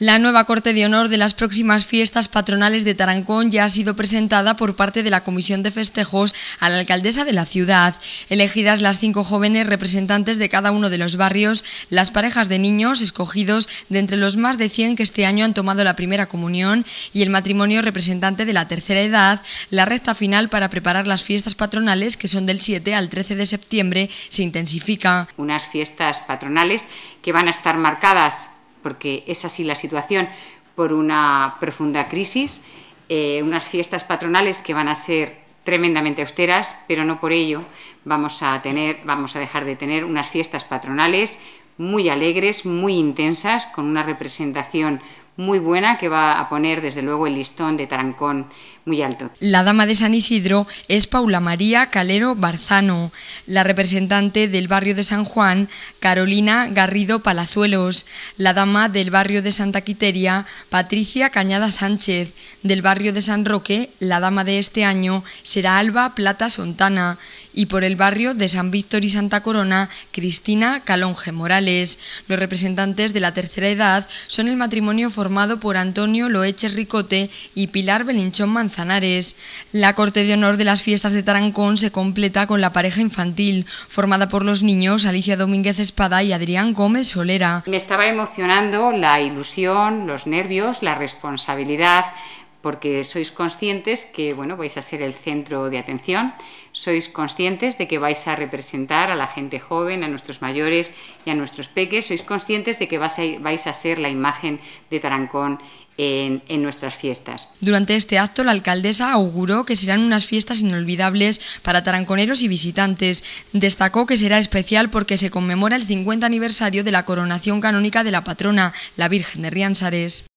La nueva Corte de Honor de las próximas fiestas patronales de Tarancón ya ha sido presentada por parte de la Comisión de Festejos a la alcaldesa de la ciudad. Elegidas las cinco jóvenes representantes de cada uno de los barrios, las parejas de niños escogidos de entre los más de 100 que este año han tomado la primera comunión y el matrimonio representante de la tercera edad, la recta final para preparar las fiestas patronales que son del 7 al 13 de septiembre se intensifica. Unas fiestas patronales que van a estar marcadas porque es así la situación, por una profunda crisis, eh, unas fiestas patronales que van a ser tremendamente austeras, pero no por ello vamos a, tener, vamos a dejar de tener unas fiestas patronales muy alegres, muy intensas, con una representación muy buena que va a poner desde luego el listón de Tarancón muy alto. La dama de San Isidro es Paula María Calero Barzano, la representante del barrio de San Juan, Carolina Garrido Palazuelos, la dama del barrio de Santa Quiteria, Patricia Cañada Sánchez, del barrio de San Roque, la dama de este año será Alba Plata Sontana, y por el barrio de San Víctor y Santa Corona, Cristina Calonge Morales. Los representantes de la tercera edad son el matrimonio formado por Antonio Loeche Ricote y Pilar Belinchón Manzanares. La corte de honor de las fiestas de Tarancón se completa con la pareja infantil, formada por los niños Alicia Domínguez Espada y Adrián Gómez Solera. Me estaba emocionando la ilusión, los nervios, la responsabilidad porque sois conscientes que bueno, vais a ser el centro de atención, sois conscientes de que vais a representar a la gente joven, a nuestros mayores y a nuestros peques, sois conscientes de que vais a ser la imagen de Tarancón en, nuestras fiestas. Durante este acto, la alcaldesa auguró que serán unas fiestas inolvidables para taranconeros y visitantes. Destacó que será especial porque se conmemora el 50 aniversario de la coronación canónica de la patrona, la Virgen de Rianzares.